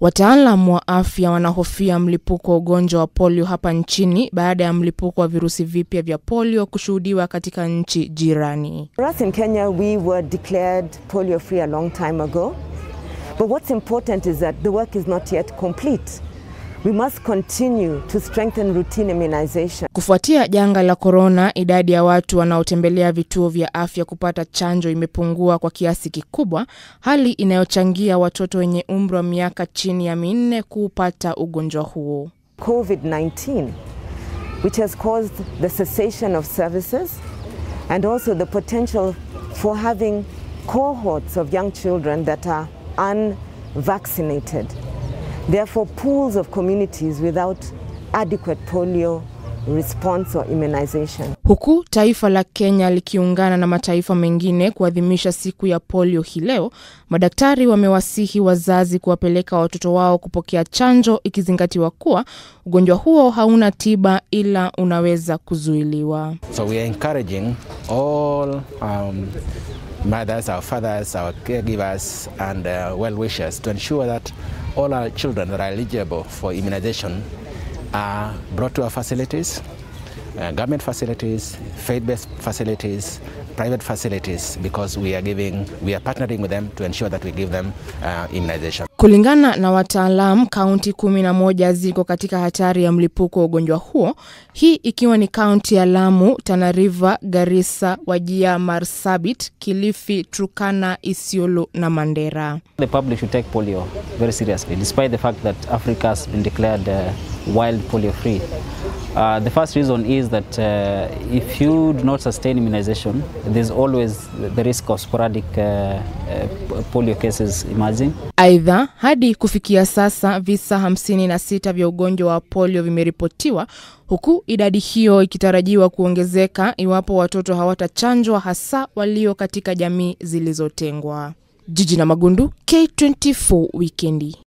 Wataalam wa afya wanahofia mlipuko wa ugonjwa wa polio hapa nchini baada ya mlipuko wa virusi vipya vya polio kushuhudiwa katika nchi jirani. For us in Kenya, we were declared polio free a long time ago. But what's important is that the work is not yet complete. We must continue to strengthen routine immunization. Kufuatia janga la korona, idadi ya watu wanaotembelea vituo vya afya kupata chanjo imepungua kwa kiasi kikubwa, hali inayochangia watoto wenye umri wa miaka chini ya minne kuupata ugonjwa huo. COVID-19 which has caused the cessation of services and also the potential for having cohorts of young children that are unvaccinated. Therefore, pools of communities without adequate polio response or immunization. Huku taifa la Kenya likiungana na mataifa mengine kuadhimisha siku ya polio hii leo, madaktari wamewasihi wazazi kuwapeleka watoto wao kupokea chanjo, ikizingatiwa kuwa ugonjwa huo hauna tiba ila unaweza kuzuiliwa. So we are encouraging all um, mothers, our fathers, our caregivers, and uh, well wishers to ensure that all our children that are eligible for immunization are brought to our facilities uh, government facilities, faith-based facilities, private facilities because we are giving, we are partnering with them to ensure that we give them uh, immunization. Kulingana na wataalamu, kaunti kumi na moja ziko katika hatari ya mlipuko wa ugonjwa huo, hii ikiwa ni kaunti ya Lamu, Tana River, Garissa, Wajia, Marsabit, Kilifi, Turkana, Isiolo na Mandera. The public should take polio very seriously despite the fact that Africa has been declared uh, wild polio free. Uh, the first reason is that uh, if you do not sustain immunization, there's always the risk of sporadic uh, uh, polio cases emerging. Aidha, hadi kufikia sasa visa hamsini na sita vya ugonjwa wa polio vimeripotiwa huku idadi hiyo ikitarajiwa kuongezeka iwapo watoto hawatachanjwa hasa walio katika jamii zilizotengwa. Jiji na Magundu, K24 Wikendi.